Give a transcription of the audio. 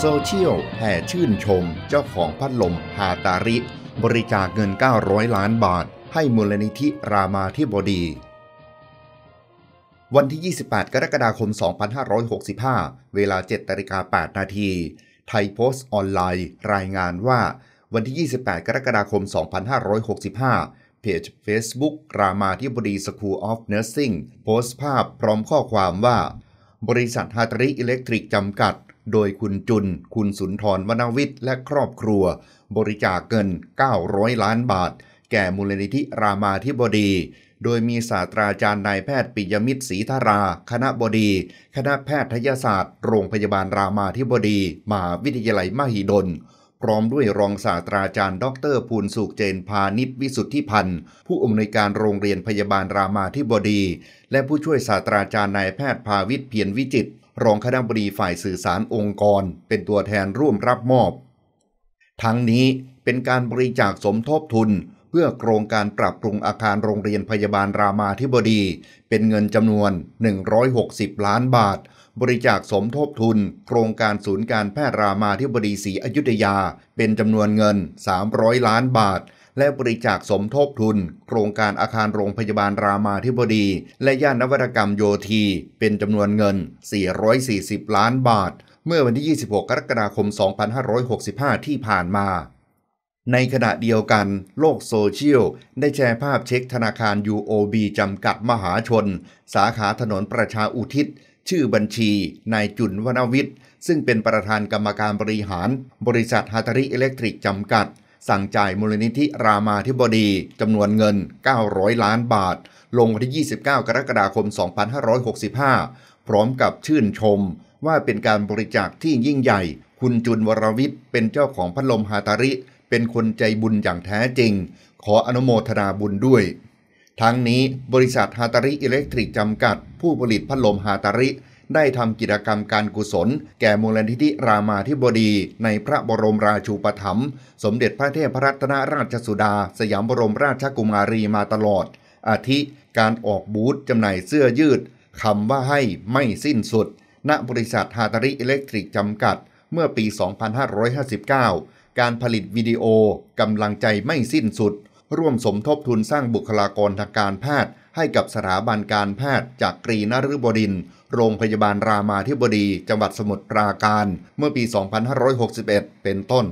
โซเชียลแห่ชื่นชม เจ้าของพัดลมฮาตาริบริจาคเงิน 900 ล้านบาท ให้มูลนิธิ รามาธิบดี วันที่ 28 กรกฎาคม 2565 เวลา7นาฬิกา 8 นาที ไทยโพสต์ออนไลน์ รายงานว่า วันที่ 28 กรกฎาคม 2565 เพจ Facebook รามาธิบดี School of Nursing โพสต์ภาพพร้อมข้อความว่า บริษัทฮาตริอิเล็กทริกจำกัดโดยคุณจุนคุณสุนทรวนาวิทย์ และครอบครัว บริจาคเงิน 900 ล้านบาท แก่มูลนิธิรามาธิบดี โดยมีศาสตราจารย์นายแพทย์ปิยมิตรศรีธารา คณะบดี คณะแพทยศาสตร์ โรงพยาบาลรามาธิบดีมหาวิทยาลัยมหิดล พร้อมด้วยรองศาสตราจารย์ดรภูลสุขเจน พาณิชวิสุทธิพันธ์ ผู้อำนวยการโรงเรียนพยาบาลรามาธิบดี และผู้ช่วยศาสตราจารย์นายแพทย์ภาวิทย์เพียรวิจิตรองคณบดีฝ่ายสื่อสารองค์กร เป็นตัวแทนร่วมรับมอบ ทั้งนี้เป็นการบริจาคสมทบทุน เพื่อโครงการปรับปรุงอาคารโรงเรียนพยาบาลรามาธิบดี เป็นเงินจำนวน 160 ล้านบาท บริจาคสมทบทุน โครงการศูนย์การแพทย์รามาธิบดีศรีอยุธยา เป็นจำนวนเงิน 300 ล้านบาทและบริจาคสมทบทุน โครงการอาคารโรงพยาบาลรามาธิบดีและย่านนวัตกรรมโยธี เป็นจำนวนเงิน 440 ล้านบาท เมื่อวันที่ 26 กรกฎาคม 2565 ที่ผ่านมา ในขณะเดียวกันโลกโซเชียล ได้แชร์ภาพเช็คธนาคาร UOB จำกัดมหาชน สาขาถนนประชาอุทิศ ชื่อบัญชีนายจุนวนวิทย์ ซึ่งเป็นประธานกรรมการบริหาร บริษัทฮาตาริอิเล็กทริกจำกัดสั่งจ่ายมูลนิธิรามาธิบดีจำนวนเงิน 900 ล้านบาท ลงวันที่ 29 กรกฎาคม 2565 พร้อมกับชื่นชม ว่าเป็นการบริจาคที่ยิ่งใหญ่ คุณจุนวรวิทย์เป็นเจ้าของพัดลมฮาตาริ เป็นคนใจบุญอย่างแท้จริง ขออนุโมทนาบุญด้วย ทั้งนี้บริษัทฮาตาริอิเล็กทริกจำกัด ผู้ผลิตพัดลมฮาตาริได้ทำกิจกรรมการกุศล แก่มูลนิธิรามาธิบดี ในพระบรมราชูปถัมภ์สมเด็จพระเทพรัตนราชสุดา สยามบรมราชกุมารีมาตลอด อาทิการออกบูธจำหน่ายเสื้อยืดคำว่าให้ไม่สิ้นสุด ณบริษัทฮาตาริอิเล็กทริกจำกัด เมื่อปี 2559 การผลิตวิดีโอกำลังใจไม่สิ้นสุด ร่วมสมทบทุนสร้างบุคลากรทางการแพทย์ให้กับสถาบันการแพทย์จากกรีนฤบดิน โรงพยาบาลรามาธิบดี จังหวัดสมุทรปราการ เมื่อปี 2561 เป็นต้น